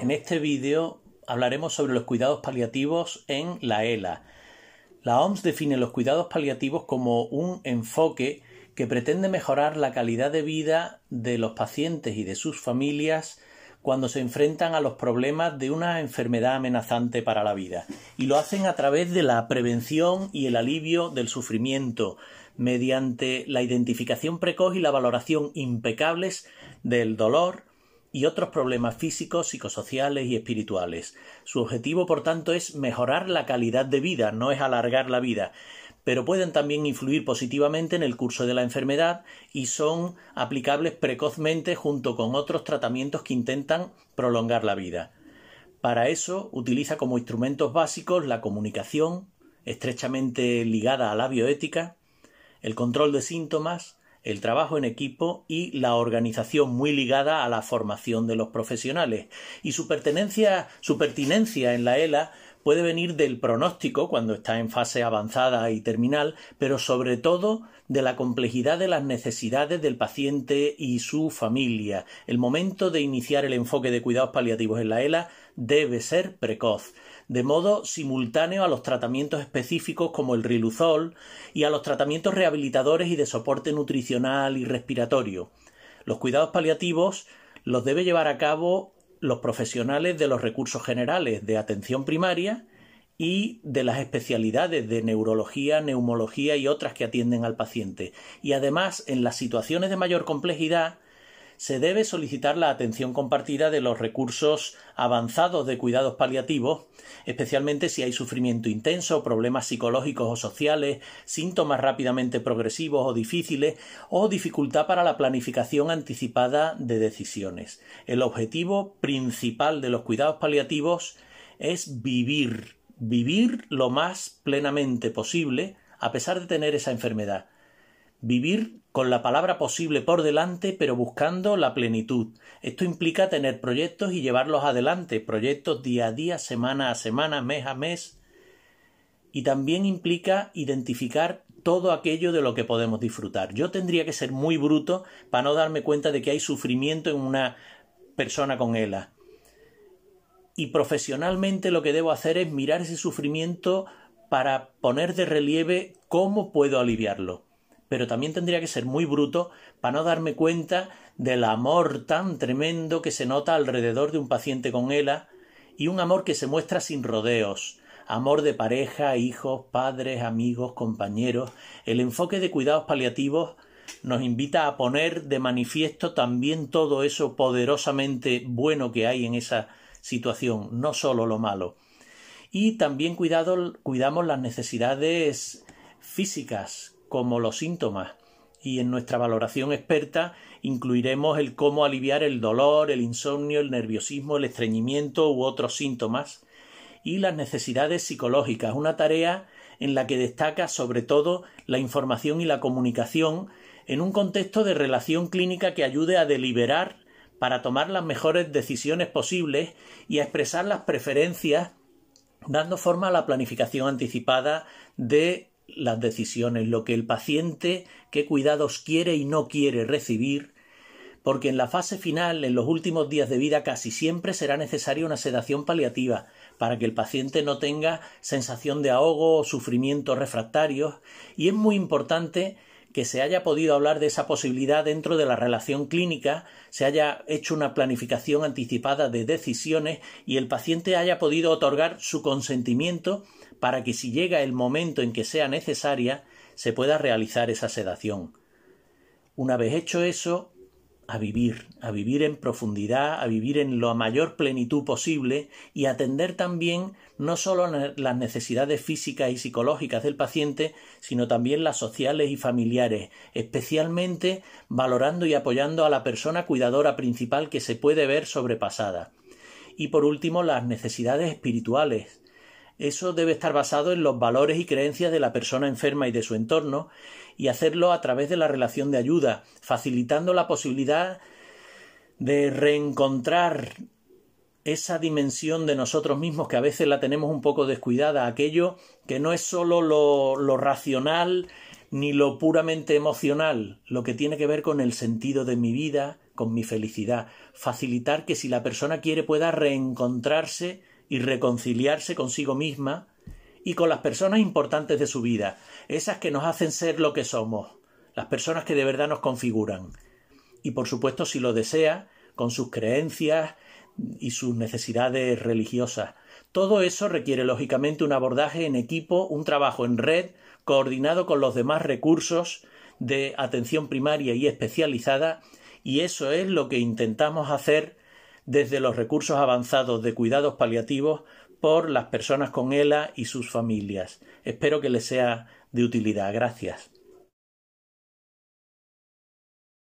En este vídeo hablaremos sobre los cuidados paliativos en la ELA. La OMS define los cuidados paliativos como un enfoque que pretende mejorar la calidad de vida de los pacientes y de sus familias cuando se enfrentan a los problemas de una enfermedad amenazante para la vida. Y lo hacen a través de la prevención y el alivio del sufrimiento, mediante la identificación precoz y la valoración impecables del dolor y otros problemas físicos, psicosociales y espirituales. Su objetivo, por tanto, es mejorar la calidad de vida, no es alargar la vida, pero pueden también influir positivamente en el curso de la enfermedad y son aplicables precozmente junto con otros tratamientos que intentan prolongar la vida. Para eso utiliza como instrumentos básicos la comunicación, estrechamente ligada a la bioética, el control de síntomas, el trabajo en equipo y la organización muy ligada a la formación de los profesionales. Y su pertenencia, su pertinencia en la ELA puede venir del pronóstico cuando está en fase avanzada y terminal, pero sobre todo de la complejidad de las necesidades del paciente y su familia. El momento de iniciar el enfoque de cuidados paliativos en la ELA debe ser precoz de modo simultáneo a los tratamientos específicos como el riluzol y a los tratamientos rehabilitadores y de soporte nutricional y respiratorio. Los cuidados paliativos los debe llevar a cabo los profesionales de los recursos generales de atención primaria y de las especialidades de neurología, neumología y otras que atienden al paciente. Y además, en las situaciones de mayor complejidad, se debe solicitar la atención compartida de los recursos avanzados de cuidados paliativos, especialmente si hay sufrimiento intenso, problemas psicológicos o sociales, síntomas rápidamente progresivos o difíciles, o dificultad para la planificación anticipada de decisiones. El objetivo principal de los cuidados paliativos es vivir, vivir lo más plenamente posible, a pesar de tener esa enfermedad Vivir con la palabra posible por delante, pero buscando la plenitud. Esto implica tener proyectos y llevarlos adelante, proyectos día a día, semana a semana, mes a mes. Y también implica identificar todo aquello de lo que podemos disfrutar. Yo tendría que ser muy bruto para no darme cuenta de que hay sufrimiento en una persona con ELA. Y profesionalmente lo que debo hacer es mirar ese sufrimiento para poner de relieve cómo puedo aliviarlo pero también tendría que ser muy bruto para no darme cuenta del amor tan tremendo que se nota alrededor de un paciente con ELA y un amor que se muestra sin rodeos, amor de pareja, hijos, padres, amigos, compañeros. El enfoque de cuidados paliativos nos invita a poner de manifiesto también todo eso poderosamente bueno que hay en esa situación, no solo lo malo. Y también cuidado, cuidamos las necesidades físicas como los síntomas y en nuestra valoración experta incluiremos el cómo aliviar el dolor, el insomnio, el nerviosismo, el estreñimiento u otros síntomas y las necesidades psicológicas, una tarea en la que destaca sobre todo la información y la comunicación en un contexto de relación clínica que ayude a deliberar para tomar las mejores decisiones posibles y a expresar las preferencias dando forma a la planificación anticipada de las decisiones, lo que el paciente, qué cuidados quiere y no quiere recibir, porque en la fase final, en los últimos días de vida, casi siempre será necesaria una sedación paliativa para que el paciente no tenga sensación de ahogo o sufrimiento refractario y es muy importante que se haya podido hablar de esa posibilidad dentro de la relación clínica, se haya hecho una planificación anticipada de decisiones y el paciente haya podido otorgar su consentimiento para que si llega el momento en que sea necesaria, se pueda realizar esa sedación. Una vez hecho eso, a vivir, a vivir en profundidad, a vivir en la mayor plenitud posible y atender también no solo las necesidades físicas y psicológicas del paciente, sino también las sociales y familiares, especialmente valorando y apoyando a la persona cuidadora principal que se puede ver sobrepasada. Y por último, las necesidades espirituales, eso debe estar basado en los valores y creencias de la persona enferma y de su entorno, y hacerlo a través de la relación de ayuda, facilitando la posibilidad de reencontrar esa dimensión de nosotros mismos que a veces la tenemos un poco descuidada, aquello que no es solo lo, lo racional ni lo puramente emocional, lo que tiene que ver con el sentido de mi vida, con mi felicidad, facilitar que si la persona quiere pueda reencontrarse y reconciliarse consigo misma y con las personas importantes de su vida, esas que nos hacen ser lo que somos, las personas que de verdad nos configuran. Y por supuesto, si lo desea, con sus creencias y sus necesidades religiosas. Todo eso requiere lógicamente un abordaje en equipo, un trabajo en red, coordinado con los demás recursos de atención primaria y especializada, y eso es lo que intentamos hacer desde los recursos avanzados de cuidados paliativos por las personas con ELA y sus familias. Espero que les sea de utilidad. Gracias.